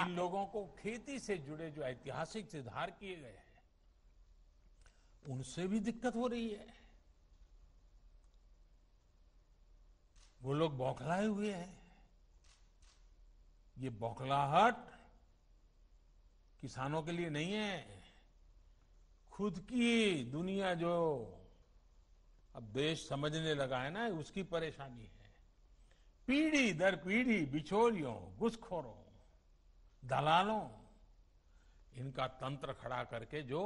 इन लोगों को खेती से जुड़े जो ऐतिहासिक सुधार किए गए हैं उनसे भी दिक्कत हो रही है वो लोग बौखलाए हुए हैं ये बौखलाहट किसानों के लिए नहीं है खुद की दुनिया जो अब देश समझने लगा है ना उसकी परेशानी है पीढ़ी दर पीढ़ी बिचौलियों घुसखोरों दलालों इनका तंत्र खड़ा करके जो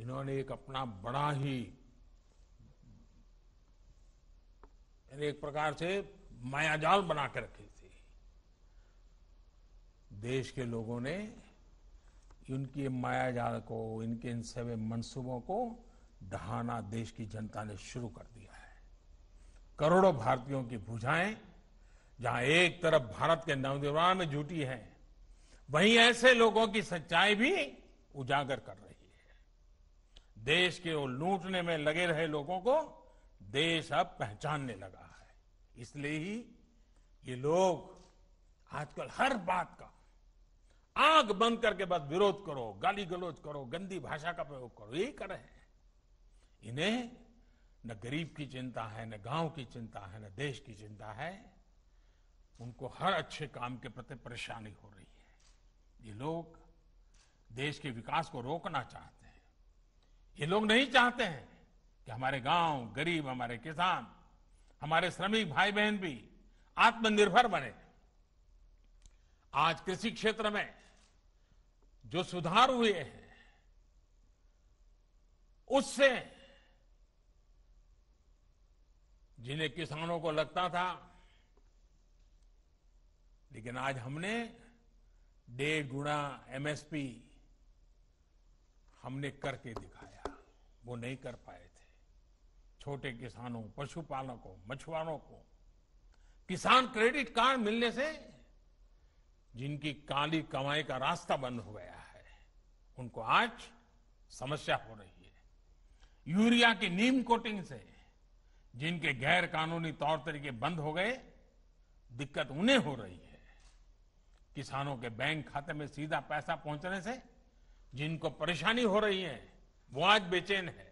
इन्होंने एक अपना बड़ा ही एक प्रकार से मायाजाल बना के रखी थी देश के लोगों ने इनकी मायाजाल को इनके इन सभी मनसूबों को ढहाना देश की जनता ने शुरू कर दिया है करोड़ों भारतीयों की भुजाएं जहां एक तरफ भारत के नवनिर्माण में जुटी है वहीं ऐसे लोगों की सच्चाई भी उजागर कर रही है देश के वो लूटने में लगे रहे लोगों को देश अब पहचानने लगा है इसलिए ही ये लोग आजकल हर बात का आग बंद करके बस विरोध करो गाली गलोच करो गंदी भाषा का प्रयोग करो यही कर रहे हैं इन्हें न गरीब की चिंता है न गांव की चिंता है न देश की चिंता है उनको हर अच्छे काम के प्रति परेशानी हो रही है ये लोग देश के विकास को रोकना चाहते हैं ये लोग नहीं चाहते हैं कि हमारे गांव गरीब हमारे किसान हमारे श्रमिक भाई बहन भी आत्मनिर्भर बने आज कृषि क्षेत्र में जो सुधार हुए हैं उससे जिन्हें किसानों को लगता था लेकिन आज हमने डेढ़ गुणा एमएसपी हमने करके दिखाया वो नहीं कर पाए थे छोटे किसानों पशुपालकों मछुआरों को किसान क्रेडिट कार्ड मिलने से जिनकी काली कमाई का रास्ता बंद हो गया है उनको आज समस्या हो रही है यूरिया की नीम कोटिंग से जिनके गैर कानूनी तौर तरीके बंद हो गए दिक्कत उन्हें हो रही है किसानों के बैंक खाते में सीधा पैसा पहुंचने से जिनको परेशानी हो रही है वो आज बेचैन है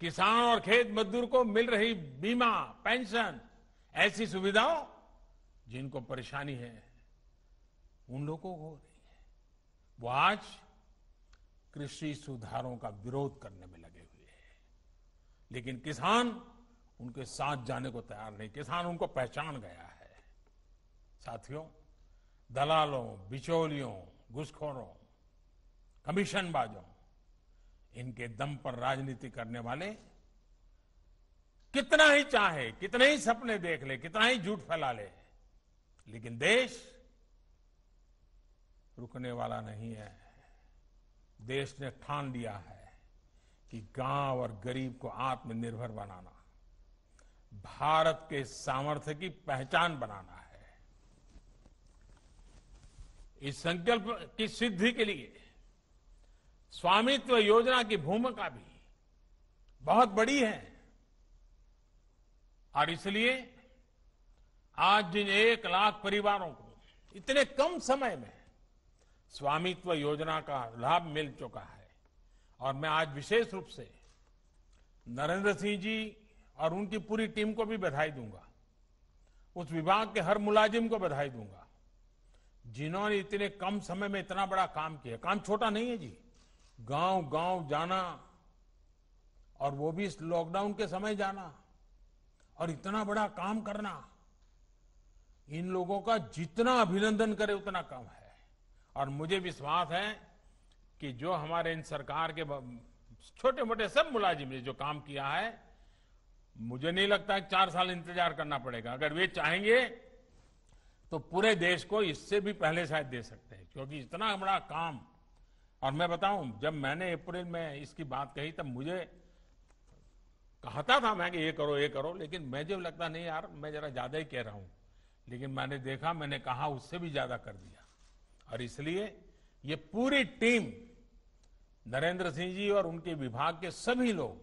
किसान और खेत मजदूर को मिल रही बीमा पेंशन ऐसी सुविधाओं जिनको परेशानी है उन लोगों को हो रही है वो आज कृषि सुधारों का विरोध करने में लगे हुए हैं लेकिन किसान उनके साथ जाने को तैयार नहीं किसान उनको पहचान गया है साथियों दलालों बिचौलियों घुसखोरों कमीशनबाजों इनके दम पर राजनीति करने वाले कितना ही चाहे कितने ही सपने देख ले कितना ही झूठ फैला ले लेकिन देश रुकने वाला नहीं है देश ने ठान लिया है कि गांव और गरीब को आत्मनिर्भर बनाना भारत के सामर्थ्य की पहचान बनाना है इस संकल्प की सिद्धि के लिए स्वामित्व योजना की भूमिका भी बहुत बड़ी है और इसलिए आज जिन एक लाख परिवारों को इतने कम समय में स्वामित्व योजना का लाभ मिल चुका है और मैं आज विशेष रूप से नरेंद्र सिंह जी और उनकी पूरी टीम को भी बधाई दूंगा उस विभाग के हर मुलाजिम को बधाई दूंगा जिन्होंने इतने कम समय में इतना बड़ा काम किया काम छोटा नहीं है जी गांव गांव जाना और वो भी इस लॉकडाउन के समय जाना और इतना बड़ा काम करना इन लोगों का जितना अभिनंदन करे उतना कम है और मुझे विश्वास है कि जो हमारे इन सरकार के छोटे मोटे सब मुलाजिम ने जो काम किया है मुझे नहीं लगता है चार साल इंतजार करना पड़ेगा अगर वे चाहेंगे तो पूरे देश को इससे भी पहले शायद दे सकते हैं क्योंकि इतना बड़ा काम और मैं बताऊं जब मैंने अप्रैल में इसकी बात कही तब मुझे कहता था मैं कि ये करो ये करो लेकिन मैं जब लगता नहीं यार मैं जरा ज्यादा ही कह रहा हूं लेकिन मैंने देखा मैंने कहा उससे भी ज्यादा कर दिया और इसलिए ये पूरी टीम नरेंद्र सिंह जी और उनके विभाग के सभी लोग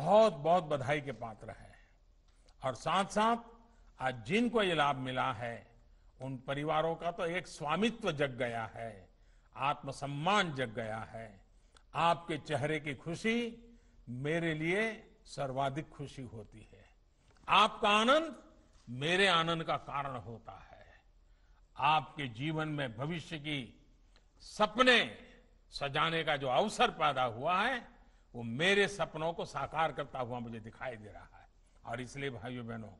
बहुत बहुत बधाई के पात्र हैं और साथ साथ आज जिनको ये लाभ मिला है उन परिवारों का तो एक स्वामित्व जग गया है आत्मसम्मान जग गया है आपके चेहरे की खुशी मेरे लिए सर्वाधिक खुशी होती है आपका आनंद मेरे आनंद का कारण होता है आपके जीवन में भविष्य की सपने सजाने का जो अवसर पैदा हुआ है वो मेरे सपनों को साकार करता हुआ मुझे दिखाई दे रहा है और इसलिए भाइयों बहनों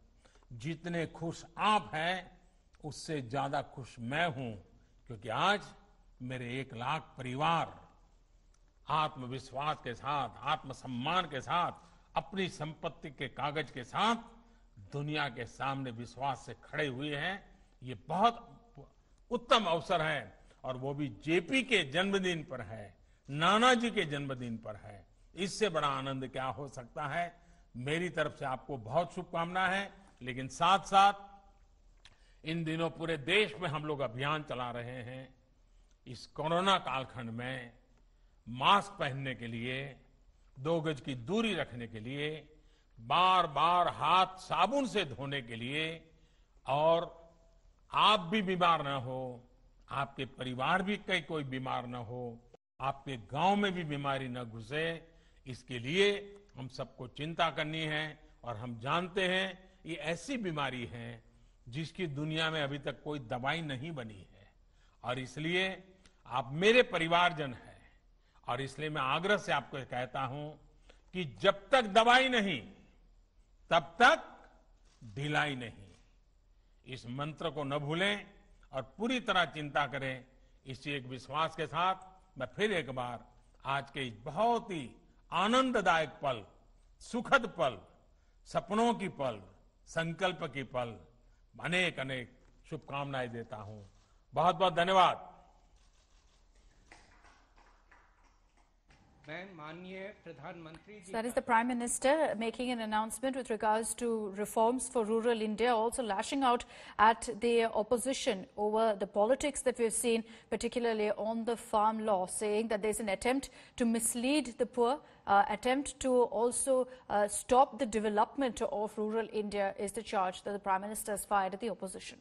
जितने खुश आप हैं उससे ज्यादा खुश मैं हूं क्योंकि आज मेरे एक लाख परिवार आत्मविश्वास के साथ आत्मसम्मान के साथ अपनी संपत्ति के कागज के साथ दुनिया के सामने विश्वास से खड़े हुए हैं ये बहुत उत्तम अवसर है और वो भी जेपी के जन्मदिन पर है नाना जी के जन्मदिन पर है इससे बड़ा आनंद क्या हो सकता है मेरी तरफ से आपको बहुत शुभकामना है लेकिन साथ साथ इन दिनों पूरे देश में हम लोग अभियान चला रहे हैं इस कोरोना कालखंड में मास्क पहनने के लिए दो गज की दूरी रखने के लिए बार बार हाथ साबुन से धोने के लिए और आप भी बीमार न हो आपके परिवार भी कई कोई बीमार न हो आपके गांव में भी बीमारी न घुसे इसके लिए हम सबको चिंता करनी है और हम जानते हैं ये ऐसी बीमारी है जिसकी दुनिया में अभी तक कोई दवाई नहीं बनी है और इसलिए आप मेरे परिवारजन हैं और इसलिए मैं आग्रह से आपको कहता हूं कि जब तक दवाई नहीं तब तक ढिलाई नहीं इस मंत्र को न भूलें और पूरी तरह चिंता करें इसी एक विश्वास के साथ मैं फिर एक बार आज के इस बहुत ही आनंददायक पल सुखद पल सपनों की पल संकल्प की पल अनेक अनेक शुभकामनाएं देता हूं बहुत बहुत धन्यवाद So that is the Prime Minister making an announcement with regards to reforms for rural India, also lashing out at the opposition over the politics that we've seen, particularly on the farm law, saying that there's an attempt to mislead the poor, uh, attempt to also uh, stop the development of rural India is the charge that the Prime Minister has fired at the opposition.